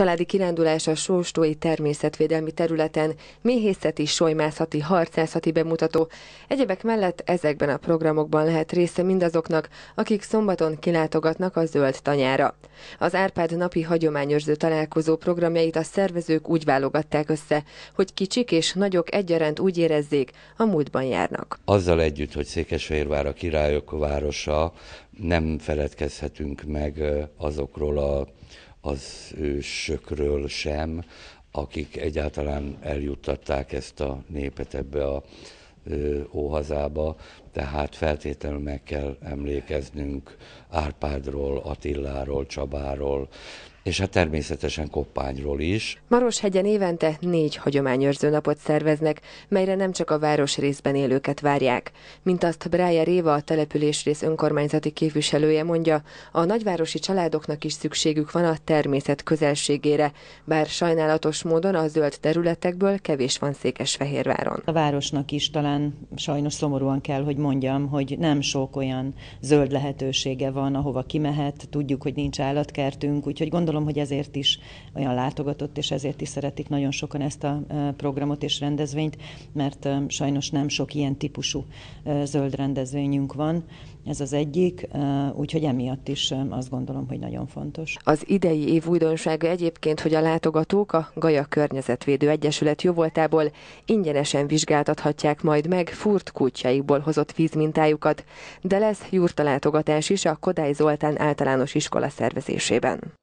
Családi kirándulás a Sóstói természetvédelmi területen, méhészeti, solymászati, harcászati bemutató. Egyebek mellett ezekben a programokban lehet része mindazoknak, akik szombaton kilátogatnak a zöld tanyára. Az Árpád napi hagyományőrző találkozó programjait a szervezők úgy válogatták össze, hogy kicsik és nagyok egyaránt úgy érezzék, a múltban járnak. Azzal együtt, hogy Székesfehérvár a királyok városa, nem feledkezhetünk meg azokról a az ősökről sem, akik egyáltalán eljuttatták ezt a népet ebbe a óhazába, tehát feltétlenül meg kell emlékeznünk Árpádról, Attiláról, Csabáról, és hát természetesen Koppányról is. Maroshegyen évente négy hagyományőrző napot szerveznek, melyre nem csak a város részben élőket várják. Mint azt Brája Réva a településrész önkormányzati képviselője mondja, a nagyvárosi családoknak is szükségük van a természet közelségére, bár sajnálatos módon a zöld területekből kevés van Székesfehérváron. A városnak is talán sajnos szomorúan kell, hogy mondjam, hogy nem sok olyan zöld lehetősége van, ahova kimehet, tudjuk, hogy nincs állatkertünk, úgyhogy gondolom, gondolom, hogy ezért is olyan látogatott, és ezért is szeretik nagyon sokan ezt a programot és rendezvényt, mert sajnos nem sok ilyen típusú zöld rendezvényünk van. Ez az egyik, úgyhogy emiatt is azt gondolom, hogy nagyon fontos. Az idei év újdonsága egyébként, hogy a látogatók a Gaja Környezetvédő Egyesület jóvoltából ingyenesen vizsgáltathatják majd meg furt kutyáikból hozott vízmintájukat, de lesz jurtalátogatás is a Kodály Zoltán általános iskola szervezésében.